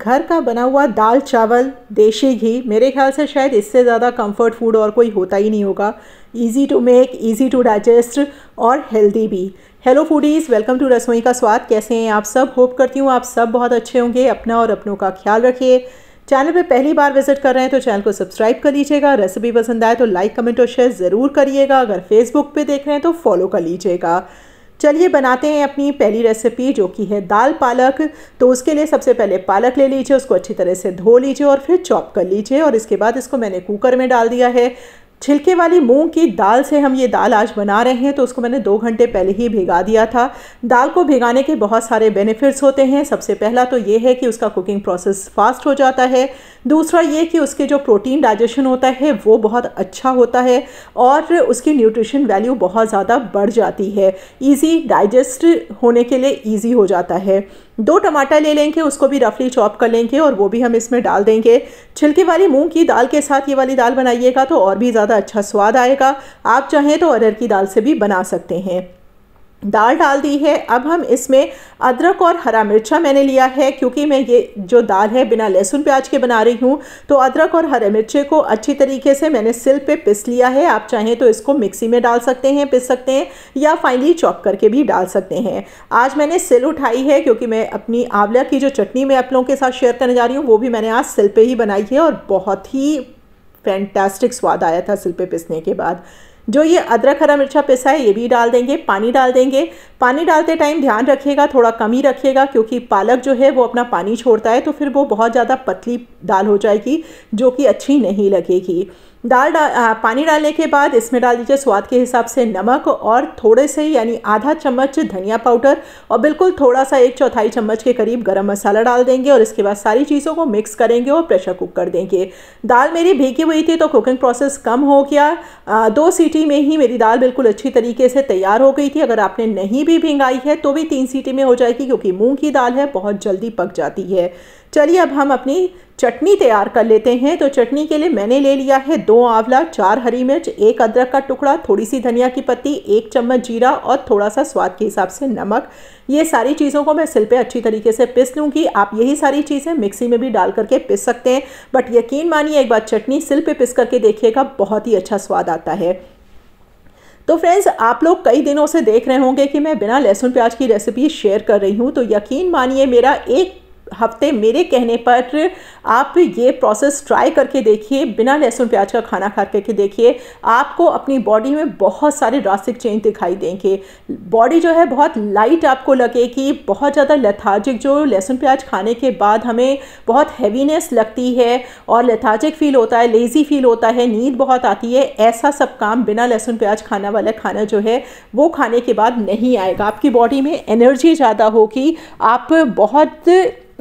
घर का बना हुआ दाल चावल देशी घी मेरे ख्याल से शायद इससे ज़्यादा कंफर्ट फूड और कोई होता ही नहीं होगा easy to make easy to digest और हेल्दी भी हेलो फूडीज़ वेलकम टू रसोई का स्वाद कैसे हैं आप सब होप करती हूँ आप सब बहुत अच्छे होंगे अपना और अपनों का ख्याल रखिए चैनल पे पहली बार विजिट कर रहे हैं तो चैनल को सब्सक्राइब कर लीजिएगा रेसिपी पसंद आए तो लाइक कमेंट और शेयर ज़रूर करिएगा अगर फेसबुक पे देख रहे हैं तो फॉलो कर लीजिएगा चलिए बनाते हैं अपनी पहली रेसिपी जो कि है दाल पालक तो उसके लिए सबसे पहले पालक ले लीजिए उसको अच्छी तरह से धो लीजिए और फिर चॉप कर लीजिए और इसके बाद इसको मैंने कुकर में डाल दिया है छिलके वाली मूंग की दाल से हम ये दाल आज बना रहे हैं तो उसको मैंने दो घंटे पहले ही भिगा दिया था दाल को भिगाने के बहुत सारे बेनिफिट्स होते हैं सबसे पहला तो ये है कि उसका कुकिंग प्रोसेस फास्ट हो जाता है दूसरा ये कि उसके जो प्रोटीन डाइजेशन होता है वो बहुत अच्छा होता है और उसकी न्यूट्रिशन वैल्यू बहुत ज़्यादा बढ़ जाती है ईजी डाइजेस्ट होने के लिए ईजी हो जाता है दो टमाटर ले लेंगे उसको भी रफली चॉप कर लेंगे और वो भी हम इसमें डाल देंगे छिलके वाली मूंग की दाल के साथ ये वाली दाल बनाइएगा तो और भी ज़्यादा अच्छा स्वाद आएगा आप चाहें तो अरहर की दाल से भी बना सकते हैं दाल डाल दी है अब हम इसमें अदरक और हरा मिर्चा मैंने लिया है क्योंकि मैं ये जो दाल है बिना लहसुन प्याज के बना रही हूँ तो अदरक और हरे मिर्चे को अच्छी तरीके से मैंने सिल पे पिस लिया है आप चाहें तो इसको मिक्सी में डाल सकते हैं पिस सकते हैं या फाइनली चॉप करके भी डाल सकते हैं आज मैंने सिल उठाई है क्योंकि मैं अपनी आंवला की जो चटनी मैं आप लोगों के साथ शेयर करने जा रही हूँ वो भी मैंने आज सिल पर ही बनाई है और बहुत ही फैंटास्टिक स्वाद आया था सिल पर पिसने के बाद जो ये अदरक हरा मिर्चा पिसा है ये भी डाल देंगे पानी डाल देंगे पानी डालते टाइम ध्यान रखिएगा थोड़ा कम ही रखिएगा क्योंकि पालक जो है वो अपना पानी छोड़ता है तो फिर वो बहुत ज़्यादा पतली दाल हो जाएगी जो कि अच्छी नहीं लगेगी दाल डा आ, पानी डालने के बाद इसमें डाल दीजिए स्वाद के हिसाब से नमक और थोड़े से यानी आधा चम्मच धनिया पाउडर और बिल्कुल थोड़ा सा एक चौथाई चम्मच के करीब गरम मसाला डाल देंगे और इसके बाद सारी चीज़ों को मिक्स करेंगे और प्रेशर कुक कर देंगे दाल मेरी भीगी हुई थी तो कुकिंग प्रोसेस कम हो गया आ, दो सीटी में ही मेरी दाल बिल्कुल अच्छी तरीके से तैयार हो गई थी अगर आपने नहीं भी भिंगाई है तो भी तीन सीटी में हो जाएगी क्योंकि मूँग की दाल है बहुत जल्दी पक जाती है चलिए अब हम अपनी चटनी तैयार कर लेते हैं तो चटनी के लिए मैंने ले लिया है दो आंवला चार हरी मिर्च एक अदरक का टुकड़ा थोड़ी सी धनिया की पत्ती एक चम्मच जीरा और थोड़ा सा स्वाद के हिसाब से नमक ये सारी चीज़ों को मैं सिल पे अच्छी तरीके से पिस लूँगी आप यही सारी चीज़ें मिक्सी में भी डाल करके पिस सकते हैं बट यकीन मानिए एक बार चटनी सिल पर पिस करके देखिएगा बहुत ही अच्छा स्वाद आता है तो फ्रेंड्स आप लोग कई दिनों से देख रहे होंगे कि मैं बिना लहसुन प्याज की रेसिपी शेयर कर रही हूँ तो यकीन मानिए मेरा एक हफ्ते मेरे कहने पर आप ये प्रोसेस ट्राई करके देखिए बिना लहसुन प्याज का खाना खा करके देखिए आपको अपनी बॉडी में बहुत सारे ड्रास्टिक चेंज दिखाई देंगे बॉडी जो है बहुत लाइट आपको लगेगी बहुत ज़्यादा लथाजिक जो लहसुन प्याज खाने के बाद हमें बहुत हैवीनेस लगती है और लेथार्जिक फील होता है लेज़ी फील होता है नींद बहुत आती है ऐसा सब काम बिना लहसुन प्याज खाना वाला खाना जो है वो खाने के बाद नहीं आएगा आपकी बॉडी में एनर्जी ज़्यादा होगी आप बहुत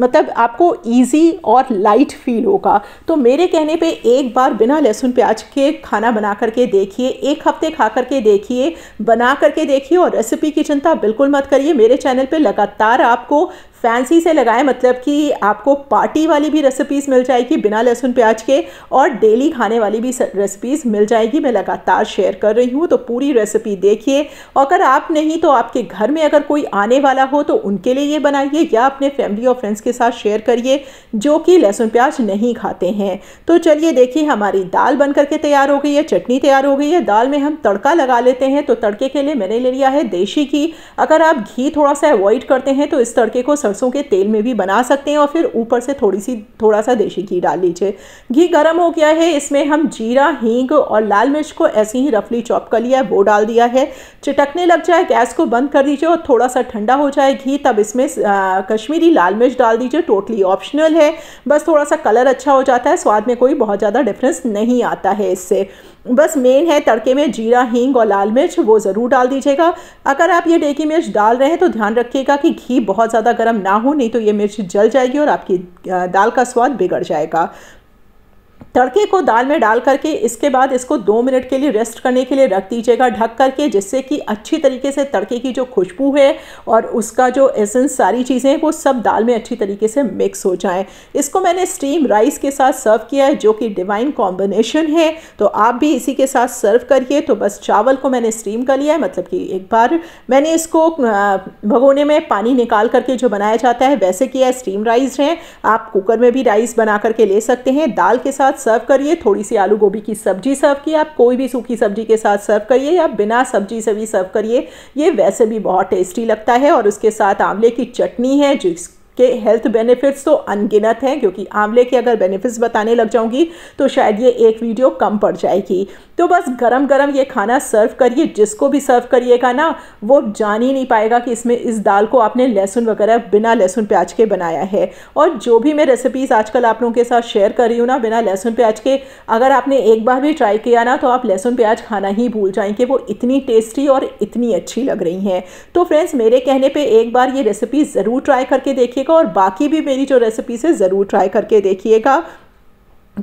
मतलब आपको ईजी और लाइट फील होगा तो मेरे कहने पे एक बार बिना लहसुन प्याज के खाना बना करके देखिए एक हफ्ते खा करके देखिए बना करके देखिए और रेसिपी की चिंता बिल्कुल मत करिए मेरे चैनल पे लगातार आपको फैंसी से लगाएं मतलब कि आपको पार्टी वाली भी रेसिपीज़ मिल जाएगी बिना लहसुन प्याज के और डेली खाने वाली भी रेसिपीज़ मिल जाएगी मैं लगातार शेयर कर रही हूँ तो पूरी रेसिपी देखिए और अगर आप नहीं तो आपके घर में अगर कोई आने वाला हो तो उनके लिए ये बनाइए या अपने फैमिली और फ्रेंड्स के साथ शेयर करिए जो कि लहसुन प्याज नहीं खाते हैं तो चलिए देखिए हमारी दाल बन करके तैयार हो गई है चटनी तैयार हो गई है दाल में हम तड़का लगा लेते हैं तो तड़के के लिए मैंने ले लिया है देशी घी अगर आप घी थोड़ा सा अवॉइड करते हैं तो इस तड़के को सरसों के तेल में भी बना सकते हैं और फिर ऊपर से थोड़ी सी थोड़ा सा देशी घी डाल लीजिए घी गर्म हो गया है इसमें हम जीरा हींग और लाल मिर्च को ऐसे ही रफली चॉप कर लिया है वो डाल दिया है चिटकने लग जाए गैस को बंद कर दीजिए और थोड़ा सा ठंडा हो जाए घी तब इसमें कश्मीरी लाल मिर्च डाल दीजिए टोटली ऑप्शनल है बस थोड़ा सा कलर अच्छा हो जाता है स्वाद में कोई बहुत ज़्यादा डिफरेंस नहीं आता है इससे बस मेन है तड़के में जीरा हींग और लाल मिर्च वो ज़रूर डाल दीजिएगा अगर आप ये डेकी मिर्च डाल रहे हैं तो ध्यान रखिएगा कि घी बहुत ज़्यादा गर्म ना हो नहीं तो ये मिर्च जल जाएगी और आपकी दाल का स्वाद बिगड़ जाएगा तड़के को दाल में डाल करके इसके बाद इसको दो मिनट के लिए रेस्ट करने के लिए रख दीजिएगा ढक करके जिससे कि अच्छी तरीके से तड़के की जो खुशबू है और उसका जो एसेंस सारी चीज़ें वो सब दाल में अच्छी तरीके से मिक्स हो जाएं इसको मैंने स्टीम राइस के साथ सर्व किया है जो कि डिवाइन कॉम्बिनेशन है तो आप भी इसी के साथ सर्व करिए तो बस चावल को मैंने स्टीम कर लिया है मतलब कि एक बार मैंने इसको भगोने में पानी निकाल करके जो बनाया जाता है वैसे किया है स्टीम राइस है आप कुकर में भी राइस बना करके ले सकते हैं दाल के साथ सर्व करिए थोड़ी सी आलू गोभी की सब्जी सर्व की आप कोई भी सूखी सब्जी के साथ सर्व करिए या बिना सब्जी से भी सर्व करिए ये वैसे भी बहुत टेस्टी लगता है और उसके साथ आंवले की चटनी है जिस के हेल्थ बेनिफिट्स तो अनगिनत हैं क्योंकि आंवले के अगर बेनिफिट्स बताने लग जाऊंगी तो शायद ये एक वीडियो कम पड़ जाएगी तो बस गरम गरम ये खाना सर्व करिए जिसको भी सर्व करिएगा ना वो जान ही नहीं पाएगा कि इसमें इस दाल को आपने लहसुन वगैरह बिना लहसुन प्याज के बनाया है और जो भी मैं रेसिपीज़ आजकल आप लोगों के साथ शेयर कर रही हूँ ना बिना लहसुन प्याज के अगर आपने एक बार भी ट्राई किया ना तो आप लहसुन प्याज खाना ही भूल जाएंगे वो इतनी टेस्टी और इतनी अच्छी लग रही हैं तो फ्रेंड्स मेरे कहने पर एक बार ये रेसिपी ज़रूर ट्राई करके देखिए देखिएगा और बाकी भी मेरी जो रेसिपीज़ है ज़रूर ट्राई करके देखिएगा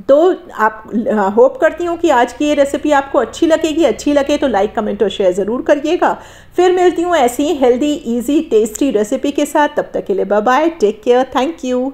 तो आप होप करती हूँ कि आज की ये रेसिपी आपको अच्छी लगेगी अच्छी लगे तो लाइक कमेंट और शेयर ज़रूर करिएगा फिर मिलती हूँ ऐसी हेल्दी इजी टेस्टी रेसिपी के साथ तब तक के लिए bye take care thank you